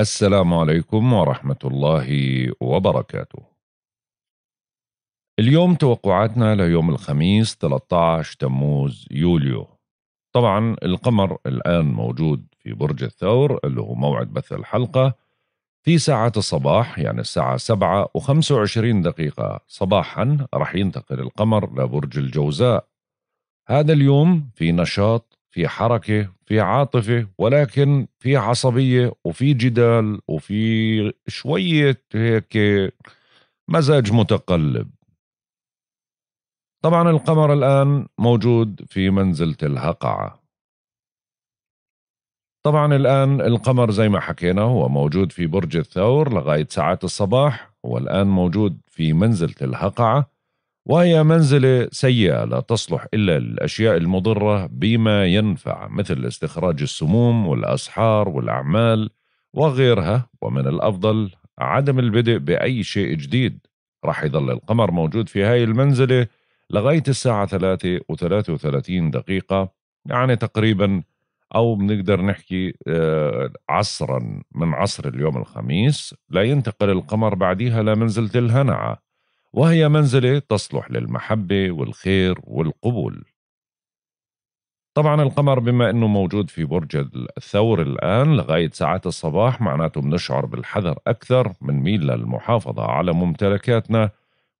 السلام عليكم ورحمة الله وبركاته. اليوم توقعاتنا ليوم الخميس 13 تموز يوليو. طبعا القمر الآن موجود في برج الثور اللي هو موعد بث الحلقة في ساعة الصباح يعني الساعة 7 و25 دقيقة صباحا راح ينتقل القمر لبرج الجوزاء. هذا اليوم في نشاط في حركة في عاطفة ولكن في عصبية وفي جدال وفي شوية هيك مزاج متقلب طبعا القمر الآن موجود في منزلة الهقعة طبعا الآن القمر زي ما حكينا هو موجود في برج الثور لغاية ساعات الصباح والآن موجود في منزلة الهقعة وهي منزلة سيئة لا تصلح إلا للأشياء المضرة بما ينفع مثل استخراج السموم والأسحار والأعمال وغيرها ومن الأفضل عدم البدء بأي شيء جديد راح يظل القمر موجود في هاي المنزلة لغاية الساعة 3 و33 دقيقة يعني تقريبا أو بنقدر نحكي آه، عصرا من عصر اليوم الخميس لا ينتقل القمر بعديها لمنزلة الهنعة وهي منزلة تصلح للمحبة والخير والقبول طبعا القمر بما أنه موجود في برج الثور الآن لغاية ساعات الصباح معناته بنشعر بالحذر أكثر من ميل للمحافظة على ممتلكاتنا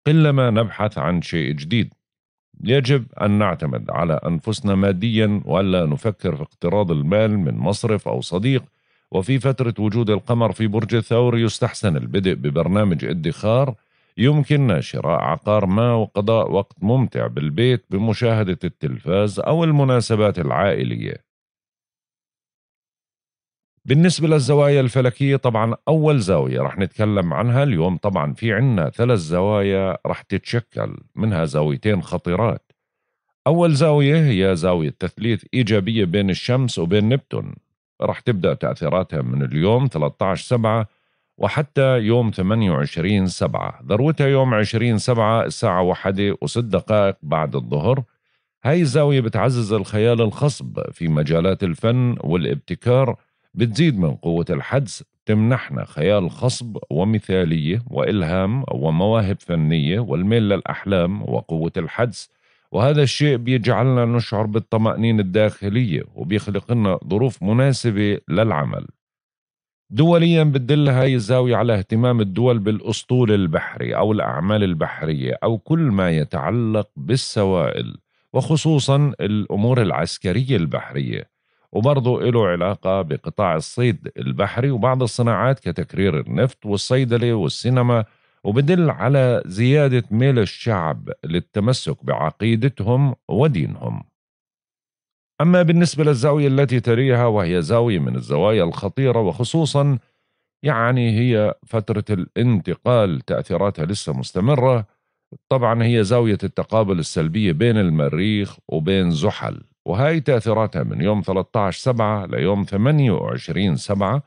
قلما نبحث عن شيء جديد يجب أن نعتمد على أنفسنا ماديا وألا نفكر في اقتراض المال من مصرف أو صديق وفي فترة وجود القمر في برج الثور يستحسن البدء ببرنامج ادخار يمكننا شراء عقار ما وقضاء وقت ممتع بالبيت بمشاهدة التلفاز أو المناسبات العائلية. بالنسبة للزوايا الفلكية طبعا أول زاوية رح نتكلم عنها اليوم طبعا في عنا ثلاث زوايا رح تتشكل منها زاويتين خطيرات أول زاوية هي زاوية تثليث إيجابية بين الشمس وبين نبتون رح تبدأ تأثيراتها من اليوم 13 سبعة وحتى يوم 28 سبعة ذروتها يوم 20 سبعة الساعة واحدة وست دقائق بعد الظهر هاي الزاوية بتعزز الخيال الخصب في مجالات الفن والابتكار بتزيد من قوة الحدس تمنحنا خيال خصب ومثالية وإلهام ومواهب فنية والميل للأحلام وقوة الحدس وهذا الشيء بيجعلنا نشعر بالطمأنينة الداخلية وبيخلق لنا ظروف مناسبة للعمل دوليا بتدل هاي الزاوية على اهتمام الدول بالأسطول البحري أو الأعمال البحرية أو كل ما يتعلق بالسوائل وخصوصا الأمور العسكرية البحرية وبرضه له علاقة بقطاع الصيد البحري وبعض الصناعات كتكرير النفط والصيدلة والسينما وبدل على زيادة ميل الشعب للتمسك بعقيدتهم ودينهم أما بالنسبة للزاوية التي تليها وهي زاوية من الزوايا الخطيرة وخصوصا يعني هي فترة الانتقال تأثيراتها لسه مستمرة طبعا هي زاوية التقابل السلبية بين المريخ وبين زحل وهي تأثيراتها من يوم 13 سبعة ليوم 28 سبعة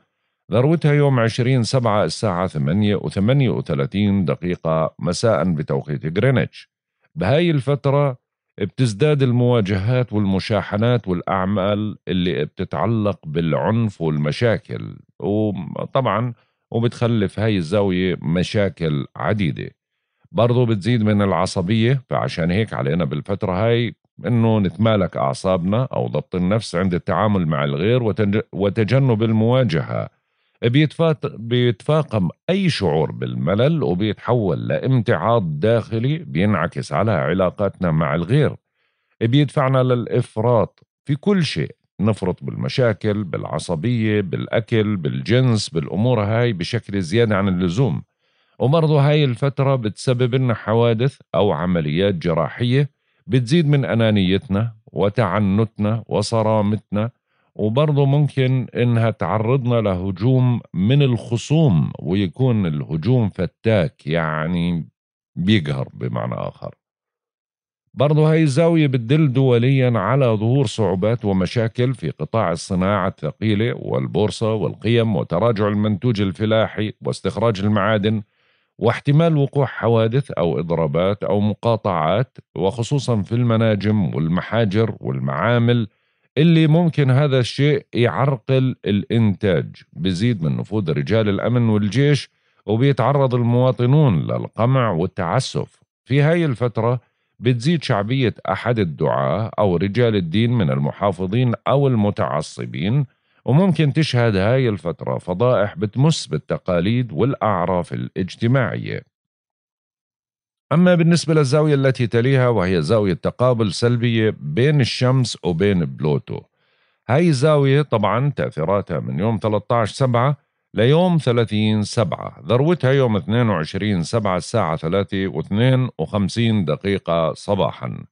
ذروتها يوم 20 سبعة الساعة 8 و38 دقيقة مساء بتوقيت غرينتش بهاي الفترة بتزداد المواجهات والمشاحنات والأعمال اللي بتتعلق بالعنف والمشاكل وطبعا وبتخلف هاي الزاوية مشاكل عديدة برضو بتزيد من العصبية فعشان هيك علينا بالفترة هاي انه نتمالك اعصابنا او ضبط النفس عند التعامل مع الغير وتجنب المواجهه بيتفاقم أي شعور بالملل وبيتحول لامتعاض داخلي بينعكس على علاقاتنا مع الغير بيدفعنا للإفراط في كل شيء نفرط بالمشاكل بالعصبية بالأكل بالجنس بالأمور هاي بشكل زيادة عن اللزوم وبرضه هاي الفترة بتسبب لنا حوادث أو عمليات جراحية بتزيد من أنانيتنا وتعنتنا وصرامتنا وبرضه ممكن انها تعرضنا لهجوم من الخصوم ويكون الهجوم فتاك يعني بيقهر بمعنى اخر برضه هاي الزاوية بتدل دوليا على ظهور صعوبات ومشاكل في قطاع الصناعة الثقيلة والبورصة والقيم وتراجع المنتوج الفلاحي واستخراج المعادن واحتمال وقوع حوادث أو إضرابات أو مقاطعات وخصوصا في المناجم والمحاجر والمعامل اللي ممكن هذا الشيء يعرقل الإنتاج بزيد من نفوذ رجال الأمن والجيش وبيتعرض المواطنون للقمع والتعسف في هاي الفترة بتزيد شعبية أحد الدعاة أو رجال الدين من المحافظين أو المتعصبين وممكن تشهد هاي الفترة فضائح بتمس بالتقاليد والأعراف الاجتماعية أما بالنسبة للزاوية التي تليها وهي زاوية تقابل سلبية بين الشمس وبين بلوتو هاي الزاوية طبعا تأثيراتها من يوم 13 سبعة ليوم 30 سبعة ذروتها يوم 22 سبعة الساعة 3 و52 دقيقة صباحا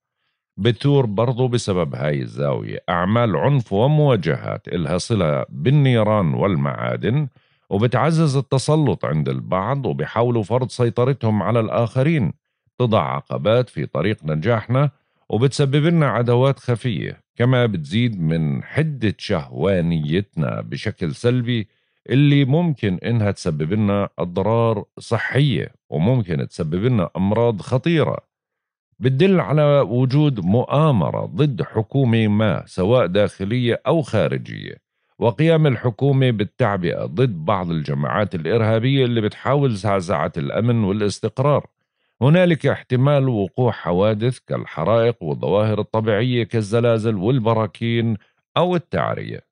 بتور برضو بسبب هاي الزاوية أعمال عنف ومواجهات إلها صلة بالنيران والمعادن وبتعزز التسلط عند البعض وبيحاولوا فرض سيطرتهم على الآخرين تضع عقبات في طريق نجاحنا وبتسبب لنا عداوات خفية كما بتزيد من حدة شهوانيتنا بشكل سلبي اللي ممكن إنها تسبب لنا أضرار صحية وممكن تسبب لنا أمراض خطيرة بتدل على وجود مؤامرة ضد حكومة ما سواء داخلية أو خارجية وقيام الحكومة بالتعبئة ضد بعض الجماعات الإرهابية اللي بتحاول زعزعة الأمن والاستقرار هنالك احتمال وقوع حوادث كالحرائق والظواهر الطبيعية كالزلازل والبراكين أو التعرية.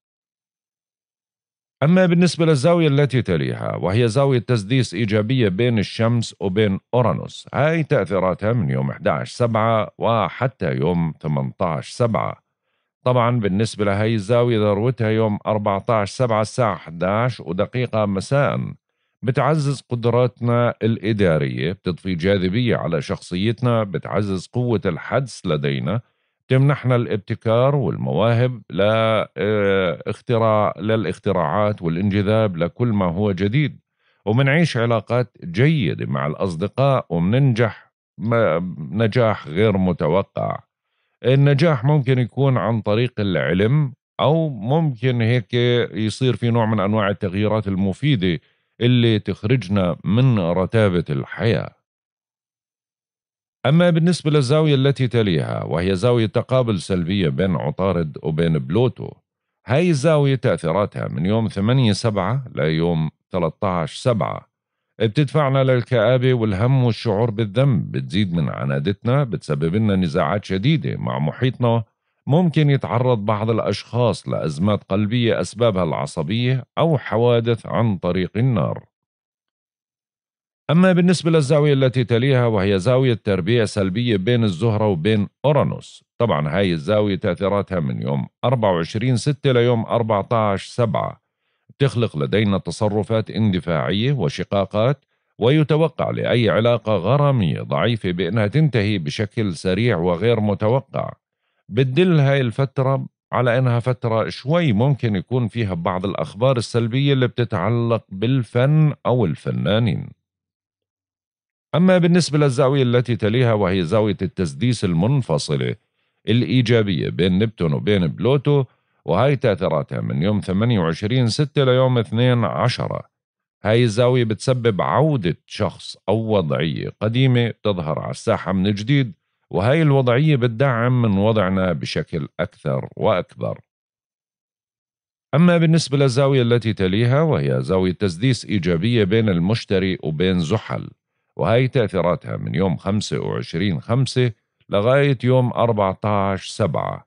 أما بالنسبة للزاوية التي تليها وهي زاوية تسديس إيجابية بين الشمس وبين أورانوس هاي تأثيراتها من يوم 11/7 وحتى يوم 18/7 طبعا بالنسبة لهي الزاوية ذروتها يوم 14/7 الساعة 11 ودقيقة مساءً بتعزز قدراتنا الإدارية بتضفي جاذبية على شخصيتنا بتعزز قوة الحدس لدينا بتمنحنا الابتكار والمواهب لاختراع آه، للاختراعات والانجذاب لكل ما هو جديد ومنعيش علاقات جيدة مع الأصدقاء ومننجح نجاح غير متوقع النجاح ممكن يكون عن طريق العلم أو ممكن هيك يصير في نوع من أنواع التغييرات المفيدة اللي تخرجنا من رتابة الحياة أما بالنسبة للزاوية التي تليها وهي زاوية تقابل سلبية بين عطارد وبين بلوتو هاي الزاوية تأثيراتها من يوم 8 سبعة ليوم 13 سبعة بتدفعنا للكآبة والهم والشعور بالذنب بتزيد من عنادتنا بتسبب لنا نزاعات شديدة مع محيطنا ممكن يتعرض بعض الأشخاص لأزمات قلبية أسبابها العصبية أو حوادث عن طريق النار. أما بالنسبة للزاوية التي تليها وهي زاوية تربية سلبية بين الزهرة وبين أورانوس طبعا هاي الزاوية تأثيراتها من يوم 24 6 ليوم 14 7 تخلق لدينا تصرفات اندفاعية وشقاقات ويتوقع لأي علاقة غرامية ضعيفة بأنها تنتهي بشكل سريع وغير متوقع بتدل هاي الفترة على انها فترة شوي ممكن يكون فيها بعض الاخبار السلبية اللي بتتعلق بالفن او الفنانين. اما بالنسبة للزاوية التي تليها وهي زاوية التسديس المنفصلة الايجابية بين نبتون وبين بلوتو وهي تأثيراتها من يوم 28 6 ليوم 2 10 هاي الزاوية بتسبب عودة شخص أو وضعية قديمة تظهر على الساحة من جديد وهي الوضعية بتدعم من وضعنا بشكل أكثر وأكبر أما بالنسبة للزاوية التي تليها وهي زاوية تسديس إيجابية بين المشتري وبين زحل وهي تأثيراتها من يوم 25 5 لغاية يوم 14 7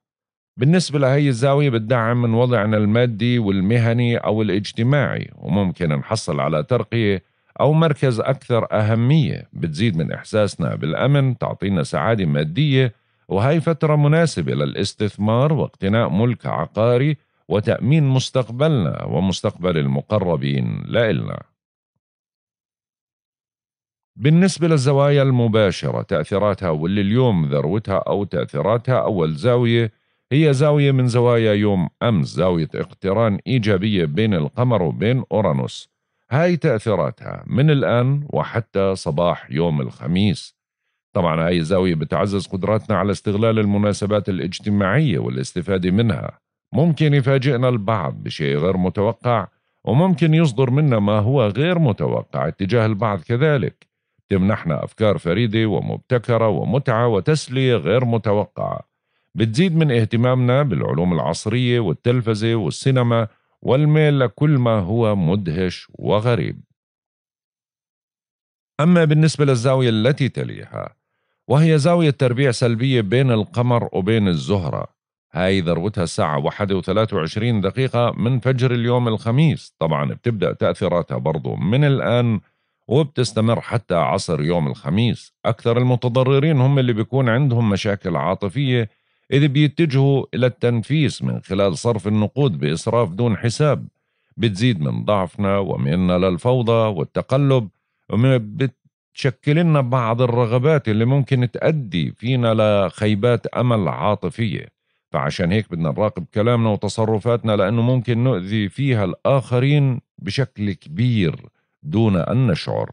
بالنسبة لهي الزاوية بتدعم من وضعنا المادي والمهني أو الاجتماعي وممكن نحصل على ترقية أو مركز أكثر أهمية بتزيد من إحساسنا بالأمن تعطينا سعادة مادية وهي فترة مناسبة للاستثمار واقتناء ملك عقاري وتأمين مستقبلنا ومستقبل المقربين لإلنا بالنسبة للزوايا المباشرة تأثيراتها واللي اليوم ذروتها أو تأثيراتها أول زاوية هي زاوية من زوايا يوم أمس زاوية اقتران إيجابية بين القمر وبين أورانوس هاي تأثيراتها من الآن وحتى صباح يوم الخميس طبعا هاي الزاوية بتعزز قدراتنا على استغلال المناسبات الاجتماعية والاستفادة منها ممكن يفاجئنا البعض بشيء غير متوقع وممكن يصدر منا ما هو غير متوقع اتجاه البعض كذلك تمنحنا أفكار فريدة ومبتكرة ومتعة وتسلية غير متوقعة بتزيد من اهتمامنا بالعلوم العصرية والتلفزة والسينما والميل لكل ما هو مدهش وغريب أما بالنسبة للزاوية التي تليها وهي زاوية تربيع سلبية بين القمر وبين الزهرة هاي ذروتها الساعة 1 و23 دقيقة من فجر اليوم الخميس طبعا بتبدأ تأثيراتها برضو من الآن وبتستمر حتى عصر يوم الخميس أكثر المتضررين هم اللي بيكون عندهم مشاكل عاطفية إذ بيتجهوا إلى التنفيس من خلال صرف النقود بإسراف دون حساب بتزيد من ضعفنا ومننا للفوضى والتقلب بتشكل لنا بعض الرغبات اللي ممكن تؤدي فينا لخيبات أمل عاطفية فعشان هيك بدنا نراقب كلامنا وتصرفاتنا لأنه ممكن نؤذي فيها الآخرين بشكل كبير دون أن نشعر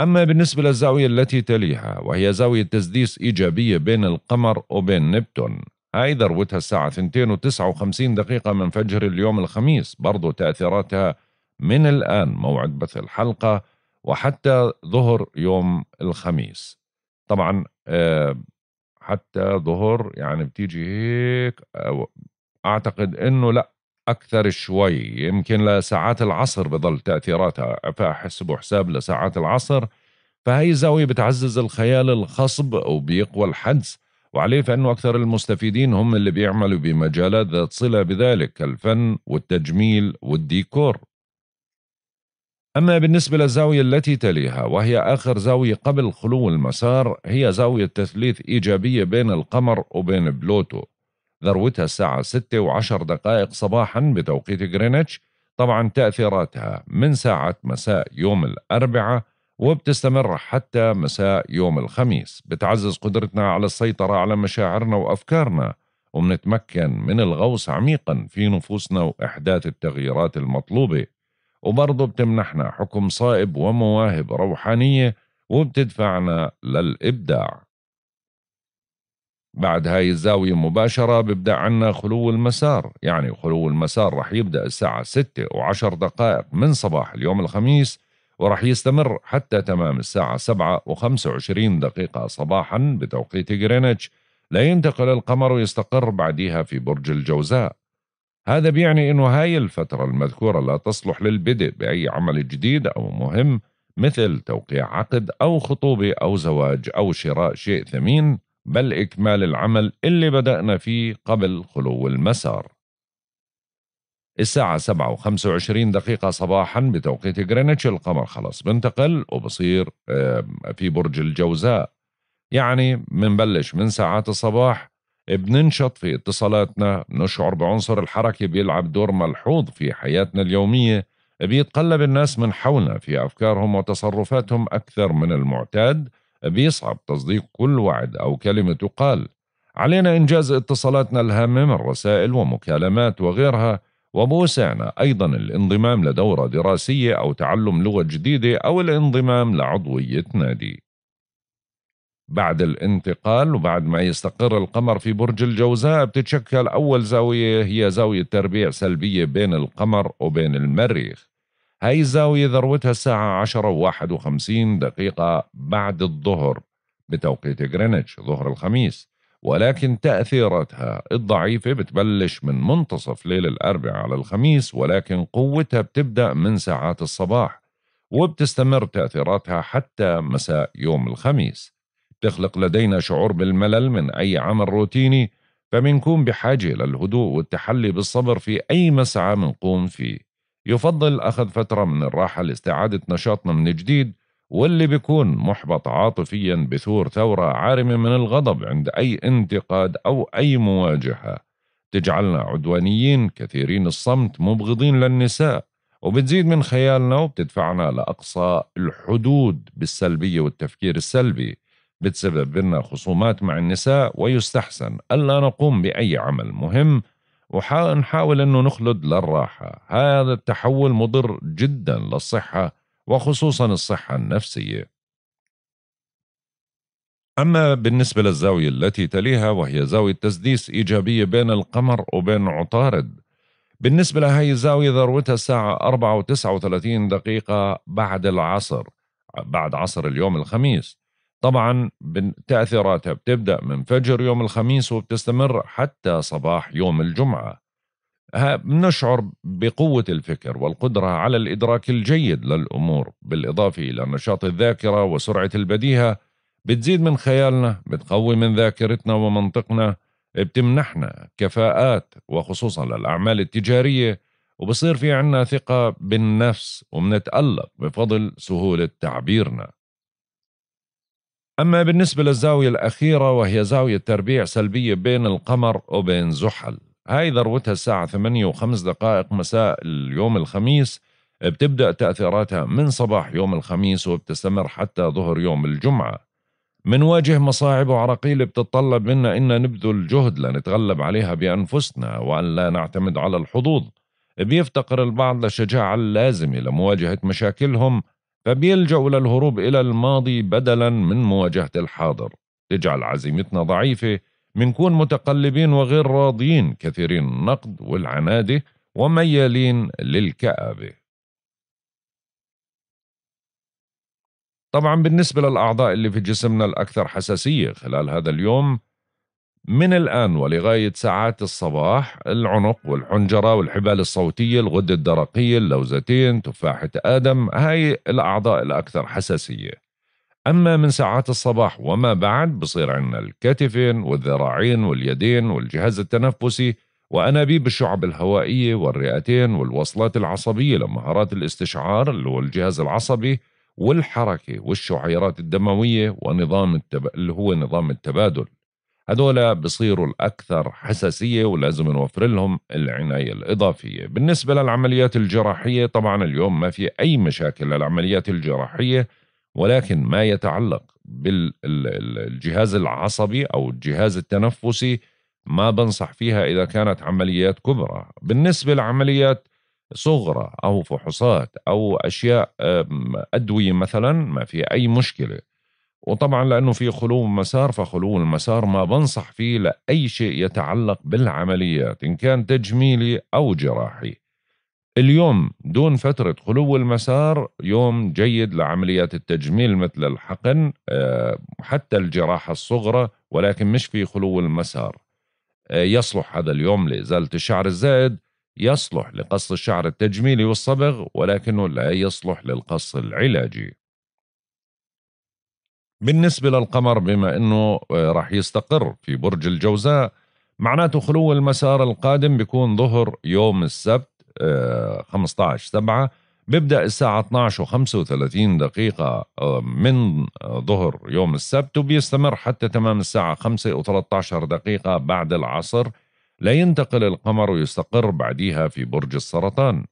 أما بالنسبة للزاوية التي تليها وهي زاوية تسديس إيجابية بين القمر وبين نبتون هاي ذروتها الساعة 2 دقيقة من فجر اليوم الخميس برضو تأثيراتها من الآن موعد بث الحلقة وحتى ظهر يوم الخميس طبعا آه، حتى ظهر يعني بتيجي هيك آه، أعتقد أنه لا أكثر شوي يمكن لساعات العصر بظل تأثيراتها فحسبوا حساب لساعات العصر فهي الزاوية بتعزز الخيال الخصب وبيقوى الحدس وعليه فإنه أكثر المستفيدين هم اللي بيعملوا بمجالات ذات صلة بذلك كالفن والتجميل والديكور أما بالنسبة للزاوية التي تليها وهي آخر زاوية قبل خلو المسار هي زاوية تثليث إيجابية بين القمر وبين بلوتو ذروتها الساعة 6 وعشر دقائق صباحا بتوقيت غرينتش طبعا تأثيراتها من ساعة مساء يوم الأربعاء وبتستمر حتى مساء يوم الخميس بتعزز قدرتنا على السيطرة على مشاعرنا وأفكارنا وبنتمكن من الغوص عميقا في نفوسنا وإحداث التغييرات المطلوبة وبرضه بتمنحنا حكم صائب ومواهب روحانية وبتدفعنا للإبداع بعد هاي الزاوية مباشرة ببدأ عنا خلو المسار يعني خلو المسار رح يبدأ الساعة 6 وعشر دقائق من صباح اليوم الخميس ورح يستمر حتى تمام الساعة 7 و25 دقيقة صباحا بتوقيت غرينتش لينتقل القمر ويستقر بعديها في برج الجوزاء هذا بيعني أنه هاي الفترة المذكورة لا تصلح للبدء بأي عمل جديد أو مهم مثل توقيع عقد أو خطوبة أو زواج أو شراء شيء ثمين بل إكمال العمل اللي بدأنا فيه قبل خلو المسار الساعة 7 و25 دقيقة صباحا بتوقيت غرينتش القمر خلاص بنتقل وبصير في برج الجوزاء يعني بنبلش من ساعات الصباح بننشط في اتصالاتنا بنشعر بعنصر الحركة بيلعب دور ملحوظ في حياتنا اليومية بيتقلب الناس من حولنا في أفكارهم وتصرفاتهم أكثر من المعتاد بيصعب تصديق كل وعد أو كلمة تقال علينا إنجاز اتصالاتنا الهامة من رسائل ومكالمات وغيرها وبوسعنا أيضا الانضمام لدورة دراسية أو تعلم لغة جديدة أو الانضمام لعضوية نادي بعد الانتقال وبعد ما يستقر القمر في برج الجوزاء بتتشكل أول زاوية هي زاوية تربيع سلبية بين القمر وبين المريخ هاي الزاوية ذروتها الساعة 10 و51 دقيقة بعد الظهر بتوقيت غرينتش ظهر الخميس ولكن تأثيراتها الضعيفة بتبلش من منتصف ليل الأربعاء على الخميس ولكن قوتها بتبدأ من ساعات الصباح وبتستمر تأثيراتها حتى مساء يوم الخميس تخلق لدينا شعور بالملل من أي عمل روتيني فمنكون بحاجة للهدوء والتحلي بالصبر في أي مسعى منقوم فيه يفضل أخذ فترة من الراحة لاستعادة نشاطنا من جديد واللي بيكون محبط عاطفيا بثور ثورة عارمة من الغضب عند أي انتقاد أو أي مواجهة تجعلنا عدوانيين كثيرين الصمت مبغضين للنساء وبتزيد من خيالنا وبتدفعنا لأقصى الحدود بالسلبية والتفكير السلبي بتسبب لنا خصومات مع النساء ويستحسن ألا نقوم بأي عمل مهم ونحاول أنه نخلد للراحة هذا التحول مضر جدا للصحة وخصوصا الصحة النفسية أما بالنسبة للزاوية التي تليها وهي زاوية تسديس إيجابية بين القمر وبين عطارد بالنسبة لهي الزاوية ذروتها الساعة 4 و39 دقيقة بعد العصر بعد عصر اليوم الخميس طبعا تأثيراتها بتبدأ من فجر يوم الخميس وبتستمر حتى صباح يوم الجمعة نشعر بقوة الفكر والقدرة على الإدراك الجيد للأمور بالإضافة إلى نشاط الذاكرة وسرعة البديهة بتزيد من خيالنا بتقوي من ذاكرتنا ومنطقنا بتمنحنا كفاءات وخصوصا للأعمال التجارية وبصير في عنا ثقة بالنفس وبنتألق بفضل سهولة تعبيرنا أما بالنسبة للزاوية الأخيرة وهي زاوية تربيع سلبية بين القمر وبين زحل هاي ذروتها الساعة 8 وخمس دقائق مساء اليوم الخميس بتبدأ تأثيراتها من صباح يوم الخميس وبتستمر حتى ظهر يوم الجمعة واجه مصاعب وعراقيل بتتطلب منا إن نبذل جهد لنتغلب عليها بأنفسنا وأن لا نعتمد على الحظوظ بيفتقر البعض للشجاعة اللازمة لمواجهة مشاكلهم فبيلجأوا للهروب إلى الماضي بدلا من مواجهة الحاضر تجعل عزيمتنا ضعيفة منكون متقلبين وغير راضيين كثيرين النقد والعنادة وميالين للكآبة طبعا بالنسبة للأعضاء اللي في جسمنا الأكثر حساسية خلال هذا اليوم من الآن ولغاية ساعات الصباح العنق والحنجرة والحبال الصوتية الغدة الدرقية اللوزتين تفاحة آدم هاي الأعضاء الأكثر حساسية أما من ساعات الصباح وما بعد بصير عندنا الكتفين والذراعين واليدين والجهاز التنفسي وأنابيب الشعب الهوائية والرئتين والوصلات العصبية لمهارات الاستشعار اللي هو الجهاز العصبي والحركة والشعيرات الدموية ونظام التب... اللي هو نظام التبادل هذول بصيروا الأكثر حساسية ولازم نوفر لهم العناية الإضافية بالنسبة للعمليات الجراحية طبعا اليوم ما في أي مشاكل للعمليات الجراحية ولكن ما يتعلق بالجهاز العصبي أو الجهاز التنفسي ما بنصح فيها إذا كانت عمليات كبرى بالنسبة لعمليات صغرى أو فحوصات أو أشياء أدوية مثلا ما في أي مشكلة وطبعا لأنه في خلو مسار فخلو المسار ما بنصح فيه لأي شيء يتعلق بالعمليات إن كان تجميلي أو جراحي اليوم دون فترة خلو المسار يوم جيد لعمليات التجميل مثل الحقن آه، حتى الجراحة الصغرى ولكن مش في خلو المسار آه، يصلح هذا اليوم لإزالة الشعر الزائد يصلح لقص الشعر التجميلي والصبغ ولكنه لا يصلح للقص العلاجي بالنسبة للقمر بما أنه آه، راح يستقر في برج الجوزاء معناته خلو المسار القادم بيكون ظهر يوم السبت 15 آه، سبعة بيبدأ الساعة 12 و 35 دقيقة آه، من ظهر يوم السبت وبيستمر حتى تمام الساعة 5 و 13 دقيقة بعد العصر لينتقل القمر ويستقر بعديها في برج السرطان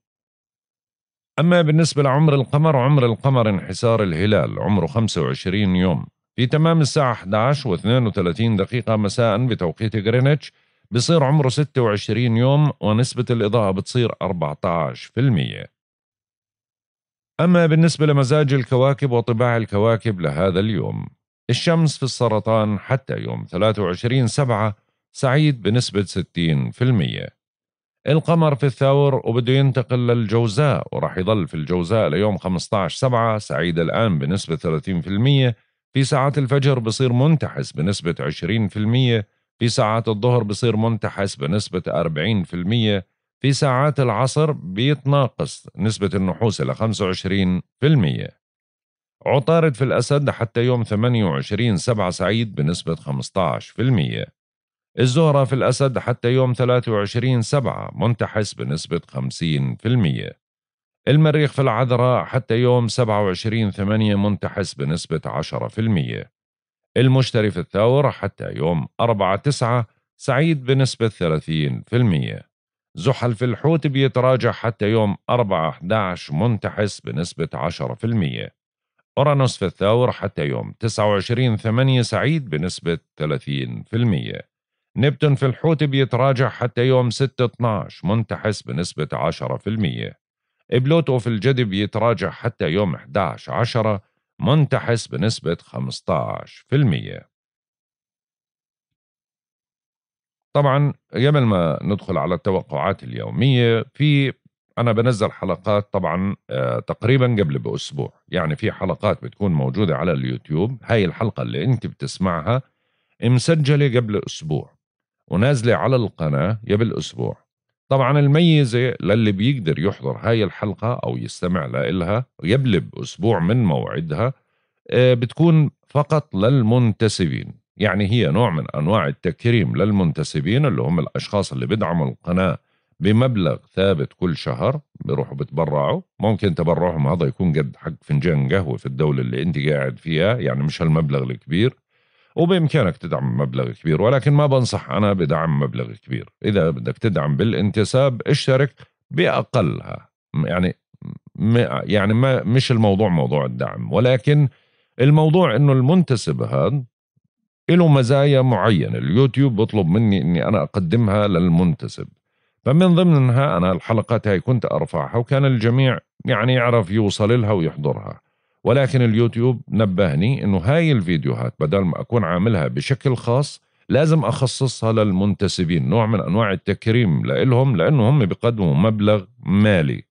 أما بالنسبة لعمر القمر عمر القمر انحسار الهلال عمره 25 يوم في تمام الساعة 11 و 32 دقيقة مساء بتوقيت غرينتش بصير عمره 26 يوم ونسبة الإضاءة بتصير 14% أما بالنسبة لمزاج الكواكب وطباع الكواكب لهذا اليوم الشمس في السرطان حتى يوم 23 سبعة سعيد بنسبة 60% القمر في الثور وبده ينتقل للجوزاء وراح يضل في الجوزاء ليوم 15 سبعة سعيد الآن بنسبة 30% في ساعات الفجر بصير منتحس بنسبة 20% في ساعات الظهر بصير منتحس بنسبة 40% في ساعات العصر بيتناقص نسبة النحوس إلى 25% عطارد في الأسد حتى يوم 28 سبعة سعيد بنسبة 15% الزهرة في الأسد حتى يوم 23 سبعة منتحس بنسبة 50% المريخ في العذراء حتى يوم 27 ثمانية منتحس بنسبة 10% المشتري في الثور حتى يوم 4 تسعة سعيد بنسبة 30% زحل في الحوت بيتراجع حتى يوم 4 11 منتحس بنسبة 10% أورانوس في الثور حتى يوم 29 8 سعيد بنسبة 30% نبتون في الحوت بيتراجع حتى يوم 6/12 منتحس بنسبة 10% بلوتو في الجدي بيتراجع حتى يوم 11/10 منتحس بنسبة 15% طبعا قبل ما ندخل على التوقعات اليومية في أنا بنزل حلقات طبعا آه، تقريبا قبل بأسبوع يعني في حلقات بتكون موجودة على اليوتيوب هاي الحلقة اللي أنت بتسمعها مسجلة قبل أسبوع ونازلة على القناة قبل أسبوع طبعا الميزة للي بيقدر يحضر هاي الحلقة أو يستمع لها قبل بأسبوع من موعدها آه، بتكون فقط للمنتسبين يعني هي نوع من أنواع التكريم للمنتسبين اللي هم الأشخاص اللي بدعموا القناة بمبلغ ثابت كل شهر بيروحوا بتبرعوا ممكن تبرعهم هذا يكون قد حق فنجان قهوة في الدولة اللي أنت قاعد فيها يعني مش هالمبلغ الكبير وبإمكانك تدعم مبلغ كبير ولكن ما بنصح أنا بدعم مبلغ كبير إذا بدك تدعم بالانتساب اشترك بأقلها يعني يعني ما مش الموضوع موضوع الدعم ولكن الموضوع انه المنتسب هذا له مزايا معينة اليوتيوب بطلب مني اني انا اقدمها للمنتسب فمن ضمنها انا الحلقات هاي كنت ارفعها وكان الجميع يعني يعرف يوصل لها ويحضرها ولكن اليوتيوب نبهني انه هاي الفيديوهات بدل ما اكون عاملها بشكل خاص لازم اخصصها للمنتسبين نوع من انواع التكريم لهم لانه هم بيقدموا مبلغ مالي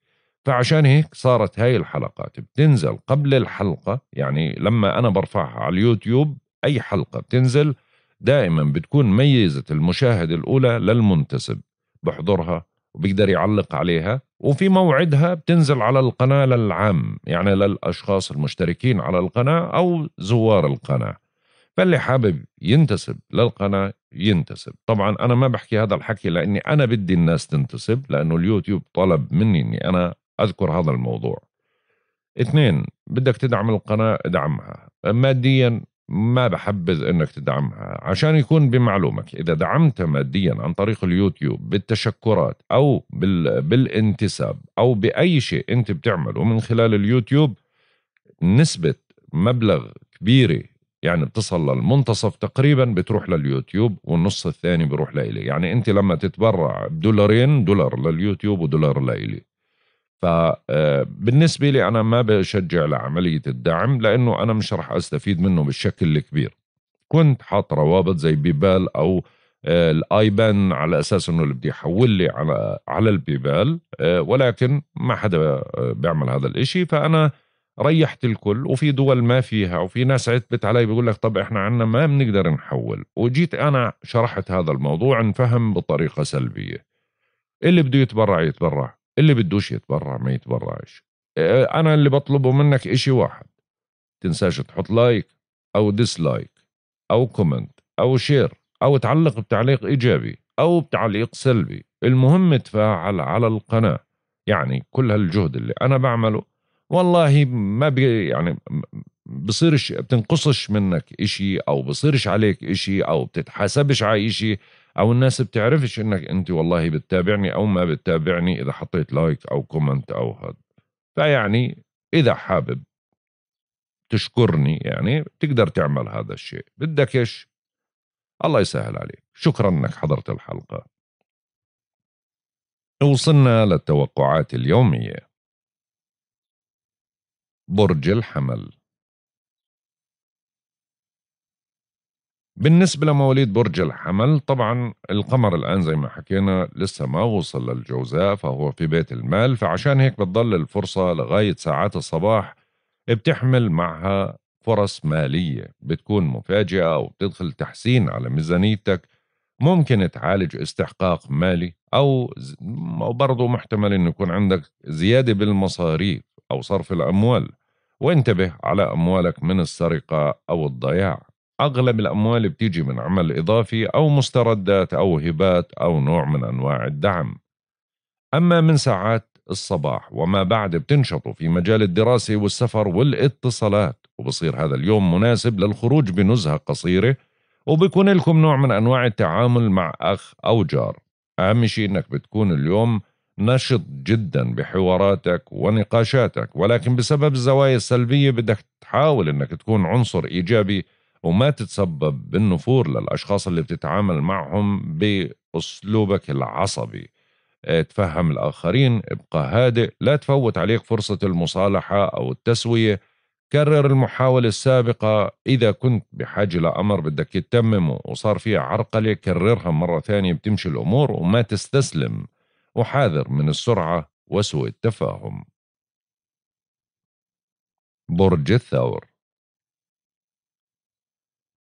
فعشان هيك صارت هاي الحلقات بتنزل قبل الحلقة يعني لما أنا برفعها على اليوتيوب أي حلقة بتنزل دائما بتكون ميزة المشاهد الأولى للمنتسب بحضرها وبيقدر يعلق عليها وفي موعدها بتنزل على القناة للعام يعني للأشخاص المشتركين على القناة أو زوار القناة فاللي حابب ينتسب للقناة ينتسب طبعا أنا ما بحكي هذا الحكي لأني أنا بدي الناس تنتسب لأنه اليوتيوب طلب مني أني أنا أذكر هذا الموضوع اثنين بدك تدعم القناة ادعمها ماديا ما بحبذ انك تدعمها عشان يكون بمعلومك اذا دعمتها ماديا عن طريق اليوتيوب بالتشكرات او بال... بالانتساب او باي شيء انت بتعمله من خلال اليوتيوب نسبه مبلغ كبيره يعني بتصل للمنتصف تقريبا بتروح لليوتيوب والنص الثاني بروح لإلي يعني انت لما تتبرع بدولارين دولار لليوتيوب ودولار لإلي فبالنسبة آه، لي أنا ما بشجع لعملية الدعم لأنه أنا مش رح أستفيد منه بالشكل الكبير كنت حاط روابط زي بيبال أو آه، الايبان على اساس انه اللي بدي يحول لي على على البيبال آه، ولكن ما حدا بيعمل هذا الاشي فانا ريحت الكل وفي دول ما فيها وفي ناس عتبت علي بيقول لك طب احنا عنا ما بنقدر نحول وجيت انا شرحت هذا الموضوع انفهم بطريقه سلبيه اللي بده يتبرع يتبرع اللي بدوش يتبرع ما يتبرعش آه، انا اللي بطلبه منك اشي واحد تنساش تحط لايك او ديسلايك او كومنت او شير او تعلق بتعليق ايجابي او بتعليق سلبي المهم تفاعل على القناه يعني كل هالجهد اللي انا بعمله والله ما بي يعني بصيرش بتنقصش منك إشي أو بصيرش عليك إشي أو بتتحاسبش على إشي او الناس بتعرفش انك انت والله بتتابعني او ما بتتابعني اذا حطيت لايك او كومنت او هذا فيعني اذا حابب تشكرني يعني بتقدر تعمل هذا الشيء بدك ايش الله يسهل عليك شكرا انك حضرت الحلقه وصلنا للتوقعات اليوميه برج الحمل بالنسبة لمواليد برج الحمل طبعا القمر الآن زي ما حكينا لسه ما وصل للجوزاء فهو في بيت المال فعشان هيك بتضل الفرصة لغاية ساعات الصباح بتحمل معها فرص مالية بتكون مفاجئة أو بتدخل تحسين على ميزانيتك ممكن تعالج استحقاق مالي أو برضو محتمل أنه يكون عندك زيادة بالمصاريف أو صرف الأموال وانتبه على أموالك من السرقة أو الضياع اغلب الاموال بتيجي من عمل اضافي او مستردات او هبات او نوع من انواع الدعم اما من ساعات الصباح وما بعد بتنشطوا في مجال الدراسه والسفر والاتصالات وبصير هذا اليوم مناسب للخروج بنزهه قصيره وبكون لكم نوع من انواع التعامل مع اخ او جار اهم شيء انك بتكون اليوم نشط جدا بحواراتك ونقاشاتك ولكن بسبب الزوايا السلبيه بدك تحاول انك تكون عنصر ايجابي وما تتسبب بالنفور للأشخاص اللي بتتعامل معهم بأسلوبك العصبي آه، تفهم الآخرين ابقى هادئ لا تفوت عليك فرصة المصالحة أو التسوية كرر المحاولة السابقة إذا كنت بحاجة لأمر بدك تتممه وصار فيه عرقلة كررها مرة ثانية بتمشي الأمور وما تستسلم وحاذر من السرعة وسوء التفاهم برج الثور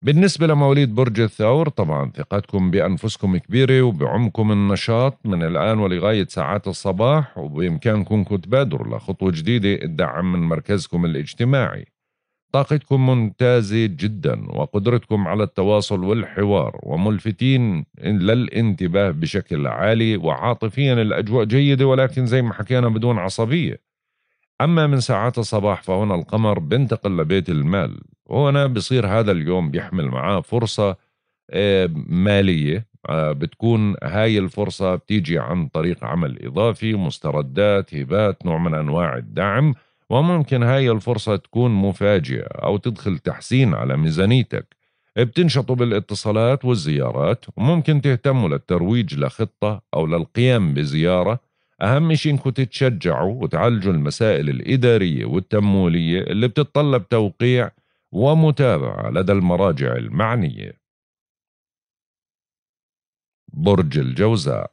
بالنسبة لمواليد برج الثور طبعا ثقتكم بأنفسكم كبيرة وبعمكم النشاط من الآن ولغاية ساعات الصباح وبإمكانكم تبادروا لخطوة جديدة الدعم من مركزكم الاجتماعي طاقتكم ممتازة جدا وقدرتكم على التواصل والحوار وملفتين للانتباه بشكل عالي وعاطفيا الأجواء جيدة ولكن زي ما حكينا بدون عصبية أما من ساعات الصباح فهنا القمر بنتقل لبيت المال هنا بصير هذا اليوم بيحمل معاه فرصه آه، ماليه آه، بتكون هاي الفرصه بتيجي عن طريق عمل اضافي مستردات هبات نوع من انواع الدعم وممكن هاي الفرصه تكون مفاجئه او تدخل تحسين على ميزانيتك بتنشطوا بالاتصالات والزيارات وممكن تهتموا للترويج لخطة أو للقيام بزيارة أهم شيء إنكم تتشجعوا وتعالجوا المسائل الإدارية والتمويلية اللي بتتطلب توقيع ومتابعة لدى المراجع المعنية برج الجوزاء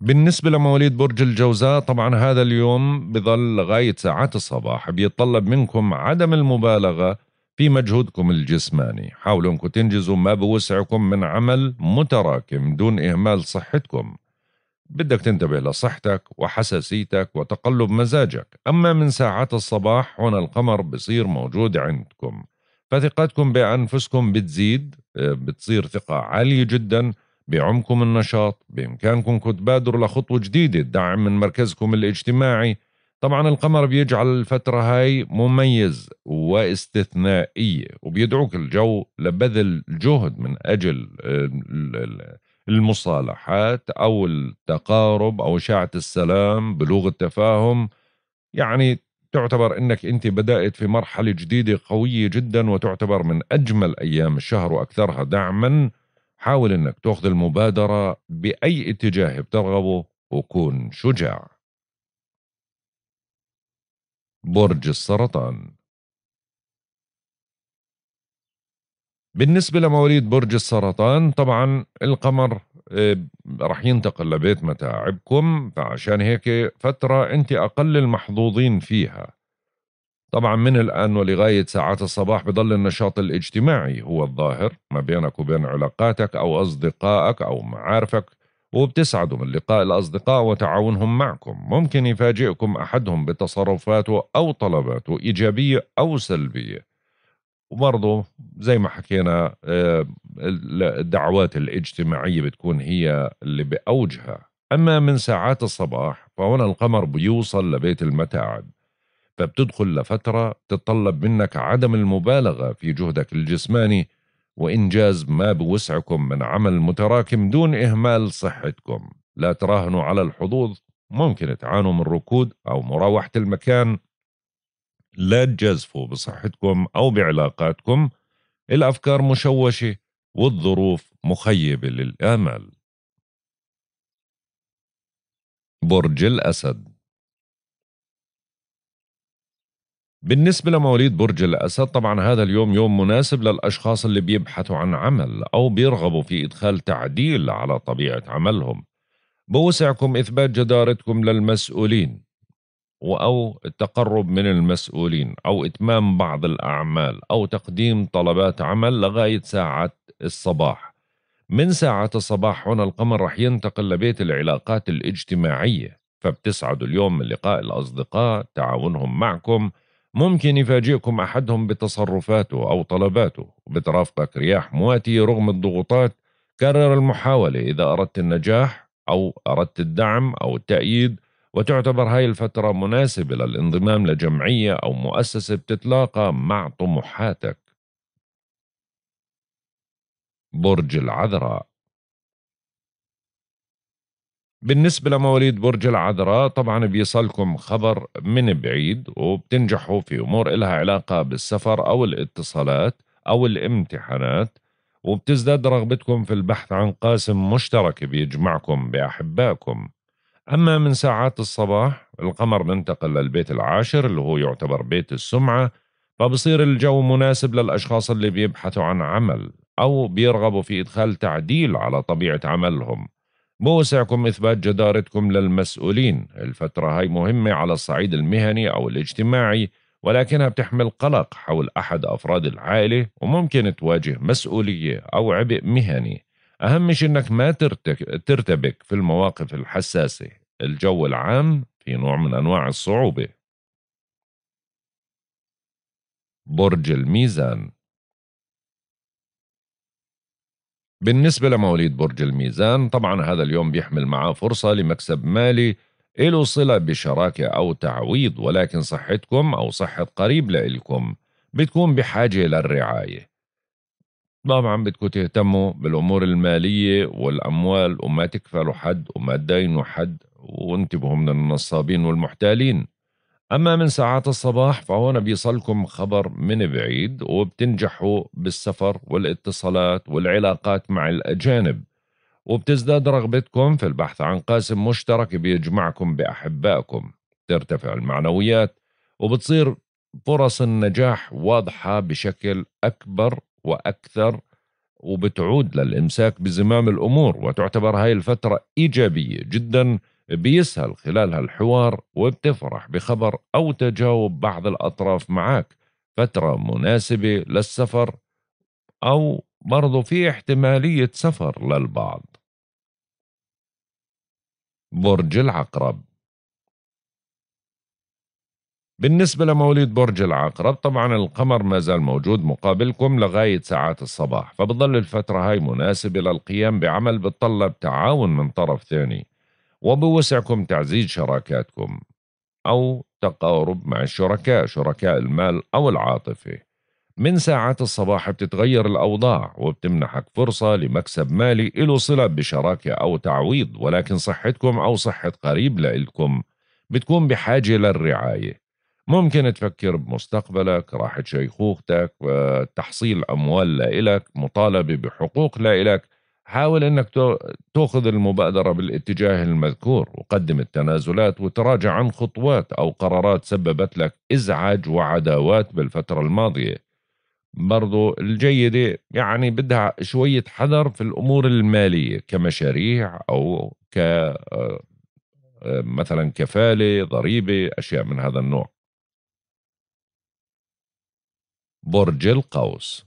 بالنسبة لمواليد برج الجوزاء طبعا هذا اليوم بظل لغاية ساعات الصباح بيتطلب منكم عدم المبالغة في مجهودكم الجسماني حاولوا انكم تنجزوا ما بوسعكم من عمل متراكم دون إهمال صحتكم بدك تنتبه لصحتك وحساسيتك وتقلب مزاجك أما من ساعات الصباح هنا القمر بصير موجود عندكم فثقتكم بأنفسكم بتزيد آه، بتصير ثقة عالية جدا بعمكم النشاط بإمكانكم تبادروا لخطوة جديدة الدعم من مركزكم الاجتماعي طبعا القمر بيجعل الفترة هاي مميز واستثنائية وبيدعوك الجو لبذل جهد من أجل آه، المصالحات او التقارب او اشاعه السلام بلوغ التفاهم يعني تعتبر انك انت بدات في مرحله جديده قويه جدا وتعتبر من اجمل ايام الشهر واكثرها دعما حاول انك تاخذ المبادره باي اتجاه بترغبه وكون شجاع برج السرطان بالنسبة لمواليد برج السرطان طبعا القمر آه، رح ينتقل لبيت متاعبكم فعشان هيك فترة أنت أقل المحظوظين فيها طبعا من الآن ولغاية ساعات الصباح بضل النشاط الاجتماعي هو الظاهر ما بينك وبين علاقاتك أو أصدقائك أو معارفك وبتسعدوا من لقاء الأصدقاء وتعاونهم معكم ممكن يفاجئكم أحدهم بتصرفاته أو طلباته إيجابية أو سلبية وبرضه زي ما حكينا آه، الدعوات الاجتماعية بتكون هي اللي بأوجها أما من ساعات الصباح فهنا القمر بيوصل لبيت المتاعب فبتدخل لفترة تتطلب منك عدم المبالغة في جهدك الجسماني وإنجاز ما بوسعكم من عمل متراكم دون إهمال صحتكم لا تراهنوا على الحظوظ ممكن تعانوا من ركود أو مراوحة المكان لا تجازفوا بصحتكم أو بعلاقاتكم الأفكار مشوشة والظروف مخيبة للآمال برج الأسد بالنسبة لمواليد برج الأسد طبعا هذا اليوم يوم مناسب للأشخاص اللي بيبحثوا عن عمل أو بيرغبوا في إدخال تعديل على طبيعة عملهم بوسعكم إثبات جدارتكم للمسؤولين أو التقرب من المسؤولين أو إتمام بعض الأعمال أو تقديم طلبات عمل لغاية ساعة الصباح من ساعة الصباح هنا القمر رح ينتقل لبيت العلاقات الاجتماعية فبتسعدوا اليوم من لقاء الأصدقاء تعاونهم معكم ممكن يفاجئكم أحدهم بتصرفاته أو طلباته بترافقك رياح مواتية رغم الضغوطات كرر المحاولة إذا أردت النجاح أو أردت الدعم أو التأييد وتعتبر هاي الفترة مناسبة للانضمام لجمعية أو مؤسسة بتتلاقى مع طموحاتك برج العذراء بالنسبة لمواليد برج العذراء طبعا بيصلكم خبر من بعيد وبتنجحوا في أمور إلها علاقة بالسفر أو الاتصالات أو الامتحانات وبتزداد رغبتكم في البحث عن قاسم مشترك بيجمعكم بأحبائكم أما من ساعات الصباح القمر بنتقل للبيت العاشر اللي هو يعتبر بيت السمعة فبصير الجو مناسب للأشخاص اللي بيبحثوا عن عمل أو بيرغبوا في إدخال تعديل على طبيعة عملهم بوسعكم إثبات جدارتكم للمسؤولين الفترة هاي مهمة على الصعيد المهني أو الاجتماعي ولكنها بتحمل قلق حول أحد أفراد العائلة وممكن تواجه مسؤولية أو عبء مهني أهم شيء إنك ما ترتبك في المواقف الحساسة الجو العام في نوع من أنواع الصعوبة برج الميزان بالنسبة لمواليد برج الميزان طبعا هذا اليوم بيحمل معاه فرصة لمكسب مالي إله صلة بشراكة أو تعويض ولكن صحتكم أو صحة قريب لإلكم بتكون بحاجة للرعاية طبعا بدكم تهتموا بالامور الماليه والاموال وما تكفلوا حد وما تداينوا حد وانتبهوا من النصابين والمحتالين اما من ساعات الصباح فهون بيصلكم خبر من بعيد وبتنجحوا بالسفر والاتصالات والعلاقات مع الاجانب وبتزداد رغبتكم في البحث عن قاسم مشترك بيجمعكم باحبائكم ترتفع المعنويات وبتصير فرص النجاح واضحه بشكل اكبر واكثر وبتعود للامساك بزمام الامور وتعتبر هاي الفتره ايجابيه جدا بيسهل خلالها الحوار وبتفرح بخبر او تجاوب بعض الاطراف معك فتره مناسبه للسفر او برضو في احتماليه سفر للبعض برج العقرب بالنسبة لمواليد برج العقرب طبعا القمر ما زال موجود مقابلكم لغاية ساعات الصباح فبظل الفترة هاي مناسبة للقيام بعمل بتطلب تعاون من طرف ثاني وبوسعكم تعزيز شراكاتكم أو تقارب مع الشركاء شركاء المال أو العاطفة من ساعات الصباح بتتغير الأوضاع وبتمنحك فرصة لمكسب مالي له صلة بشراكة أو تعويض ولكن صحتكم أو صحة قريب لإلكم بتكون بحاجة للرعاية ممكن تفكر بمستقبلك راحة شيخوختك آه، تحصيل أموال لإلك مطالبة بحقوق لإلك حاول أنك تأخذ المبادرة بالاتجاه المذكور وقدم التنازلات وتراجع عن خطوات أو قرارات سببت لك إزعاج وعداوات بالفترة الماضية برضو الجيدة يعني بدها شوية حذر في الأمور المالية كمشاريع أو ك آه، آه، مثلا كفالة ضريبة أشياء من هذا النوع برج القوس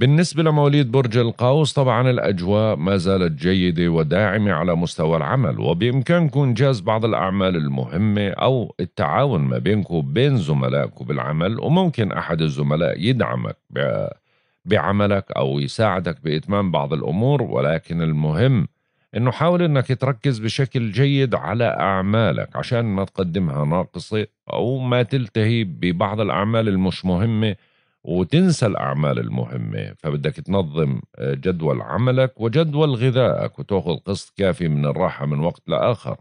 بالنسبة لمواليد برج القوس طبعا الأجواء ما زالت جيدة وداعمة على مستوى العمل وبإمكانكم إنجاز بعض الأعمال المهمة أو التعاون ما بينكم وبين زملائكم بالعمل وممكن أحد الزملاء يدعمك بعملك أو يساعدك بإتمام بعض الأمور ولكن المهم انه حاول انك تركز بشكل جيد على اعمالك عشان ما تقدمها ناقصه او ما تلتهي ببعض الاعمال المش مهمه وتنسى الاعمال المهمه فبدك تنظم آه، جدول عملك وجدول غذائك وتاخذ قسط كافي من الراحه من وقت لاخر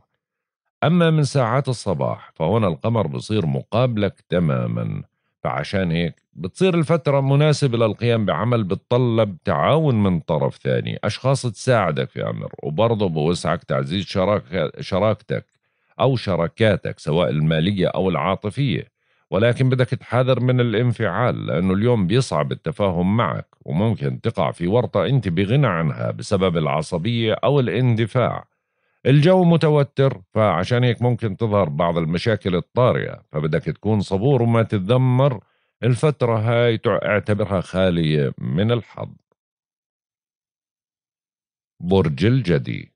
اما من ساعات الصباح فهنا القمر بصير مقابلك تماما فعشان هيك بتصير الفترة مناسبة للقيام بعمل بتطلب تعاون من طرف ثاني أشخاص تساعدك في أمر وبرضه بوسعك تعزيز شراكة شراكتك أو شراكاتك سواء المالية أو العاطفية ولكن بدك تحذر من الانفعال لأنه اليوم بيصعب التفاهم معك وممكن تقع في ورطة أنت بغنى عنها بسبب العصبية أو الاندفاع الجو متوتر فعشان هيك ممكن تظهر بعض المشاكل الطارئة فبدك تكون صبور وما تتذمر الفترة هاي اعتبرها خالية من الحظ برج الجدي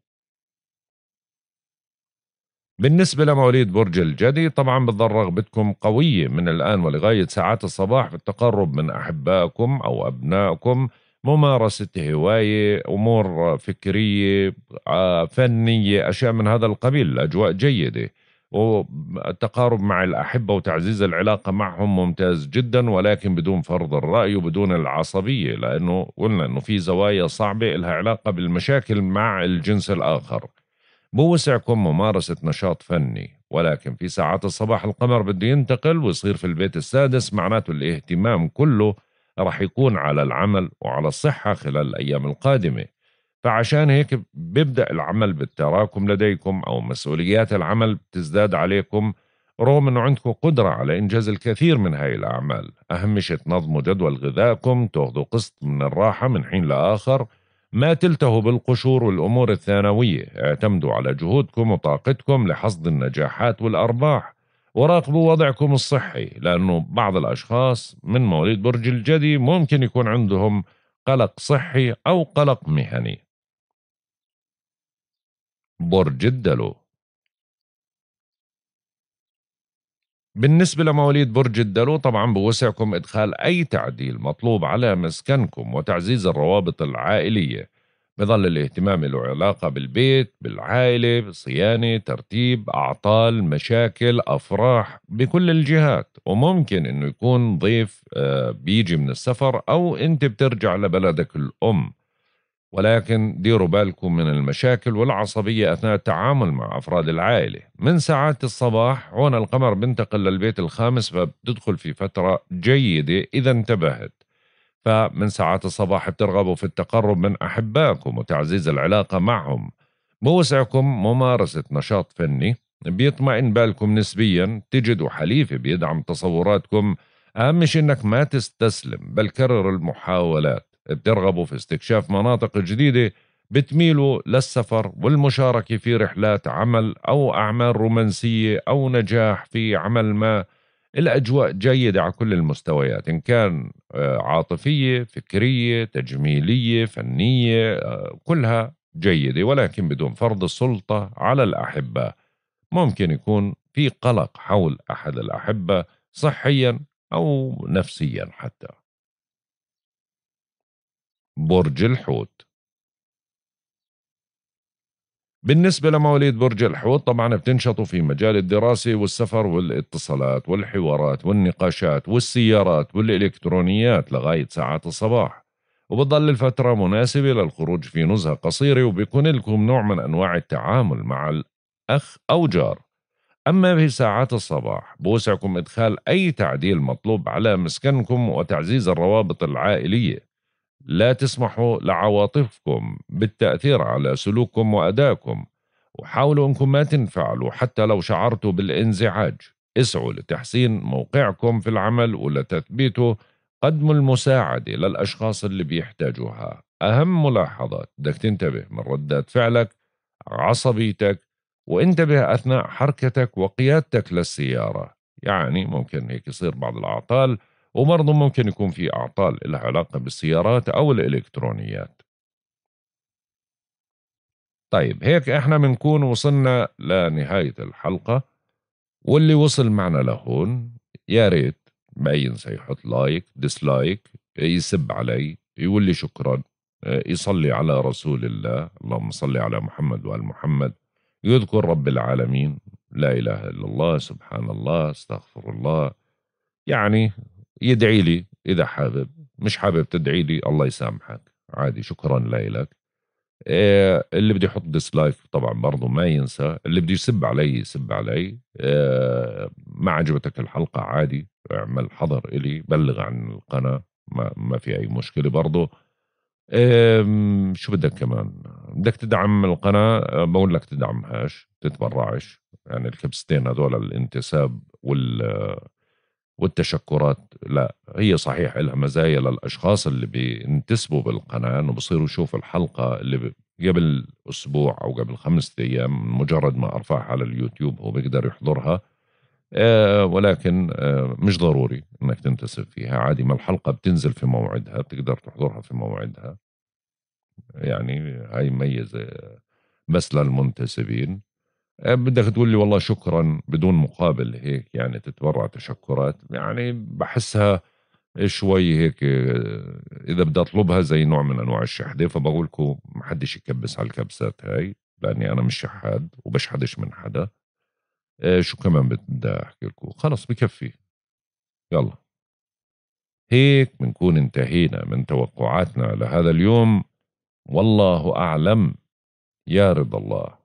بالنسبة لمواليد برج الجدي طبعا بتظل رغبتكم قوية من الآن ولغاية ساعات الصباح في التقرب من أحبائكم أو أبنائكم ممارسة هواية أمور فكرية آه، فنية أشياء من هذا القبيل أجواء جيدة والتقارب مع الأحبة وتعزيز العلاقة معهم ممتاز جدا ولكن بدون فرض الرأي وبدون العصبية لأنه قلنا أنه في زوايا صعبة لها علاقة بالمشاكل مع الجنس الآخر بوسعكم ممارسة نشاط فني ولكن في ساعات الصباح القمر بده ينتقل ويصير في البيت السادس معناته الاهتمام كله راح يكون على العمل وعلى الصحة خلال الأيام القادمة فعشان هيك بيبدأ العمل بالتراكم لديكم أو مسؤوليات العمل بتزداد عليكم رغم أنه عندكم قدرة على إنجاز الكثير من هاي الأعمال أهم شيء تنظموا جدول غذائكم تأخذوا قسط من الراحة من حين لآخر ما تلتهوا بالقشور والأمور الثانوية اعتمدوا على جهودكم وطاقتكم لحصد النجاحات والأرباح وراقبوا وضعكم الصحي لأنه بعض الأشخاص من مواليد برج الجدي ممكن يكون عندهم قلق صحي أو قلق مهني برج الدلو بالنسبة لمواليد برج الدلو طبعا بوسعكم إدخال أي تعديل مطلوب على مسكنكم وتعزيز الروابط العائلية بظل الاهتمام له علاقة بالبيت بالعائلة بالصيانة ترتيب أعطال مشاكل أفراح بكل الجهات وممكن أنه يكون ضيف آه، بيجي من السفر أو أنت بترجع لبلدك الأم ولكن ديروا بالكم من المشاكل والعصبية أثناء التعامل مع أفراد العائلة من ساعات الصباح هون القمر بنتقل للبيت الخامس فبتدخل في فترة جيدة إذا انتبهت فمن ساعات الصباح بترغبوا في التقرب من أحبائكم وتعزيز العلاقة معهم بوسعكم ممارسة نشاط فني بيطمئن بالكم نسبيا تجدوا حليف بيدعم تصوراتكم أهم شيء إنك ما تستسلم بل كرر المحاولات بترغبوا في استكشاف مناطق جديدة بتميلوا للسفر والمشاركة في رحلات عمل أو أعمال رومانسية أو نجاح في عمل ما الأجواء جيدة على كل المستويات إن كان آه، عاطفية فكرية تجميلية فنية آه، كلها جيدة ولكن بدون فرض السلطة على الأحبة ممكن يكون في قلق حول أحد الأحبة صحيا أو نفسيا حتى برج الحوت بالنسبة لمواليد برج الحوت طبعا بتنشطوا في مجال الدراسة والسفر والاتصالات والحوارات والنقاشات والسيارات والإلكترونيات لغاية ساعات الصباح وبتضل الفترة مناسبة للخروج في نزهة قصيرة وبيكون لكم نوع من أنواع التعامل مع الأخ أو جار أما في ساعات الصباح بوسعكم إدخال أي تعديل مطلوب على مسكنكم وتعزيز الروابط العائلية لا تسمحوا لعواطفكم بالتأثير على سلوككم وأدائكم وحاولوا أنكم ما تنفعلوا حتى لو شعرتوا بالانزعاج اسعوا لتحسين موقعكم في العمل ولتثبيته قدموا المساعدة للأشخاص اللي بيحتاجوها أهم ملاحظة بدك تنتبه من ردات فعلك عصبيتك وانتبه أثناء حركتك وقيادتك للسيارة يعني ممكن هيك يصير بعض الأعطال وبرضه ممكن يكون في أعطال لها علاقة بالسيارات أو الإلكترونيات طيب هيك احنا بنكون وصلنا لنهاية الحلقة واللي وصل معنا لهون يا ريت ما ينسى يحط لايك ديسلايك يسب علي يقول لي شكرا يصلي على رسول الله اللهم صل على محمد وآل محمد يذكر رب العالمين لا إله إلا الله سبحان الله استغفر الله يعني يدعي لي اذا حابب مش حابب تدعي لي الله يسامحك عادي شكرا لك إيه اللي بده يحط ديسلايك طبعا برضه ما ينسى اللي بده يسب علي يسب علي إيه ما عجبتك الحلقه عادي اعمل حظر الي بلغ عن القناه ما, ما في اي مشكله برضه إيه شو بدك كمان بدك تدعم القناه آه، بقول لك تدعمهاش تتبرعش يعني الكبستين هذول الانتساب وال والتشكرات لا هي صحيح لها مزايا للأشخاص اللي بينتسبوا بالقناة أنه بصيروا يشوفوا الحلقة اللي قبل أسبوع أو قبل خمسة أيام مجرد ما أرفعها على اليوتيوب هو بيقدر يحضرها آه، ولكن آه، مش ضروري أنك تنتسب فيها عادي ما الحلقة بتنزل في موعدها بتقدر تحضرها في موعدها يعني هاي ميزة بس للمنتسبين بدك تقول لي والله شكرا بدون مقابل هيك يعني تتبرع تشكرات يعني بحسها شوي هيك اذا بدي اطلبها زي نوع من انواع الشحده فبقول لكم ما حدش يكبس على الكبسات هاي لاني انا مش شحاد وبشحدش من حدا آه، شو كمان بدي احكي لكم خلص بكفي يلا هيك بنكون انتهينا من توقعاتنا لهذا اليوم والله اعلم يا رضا الله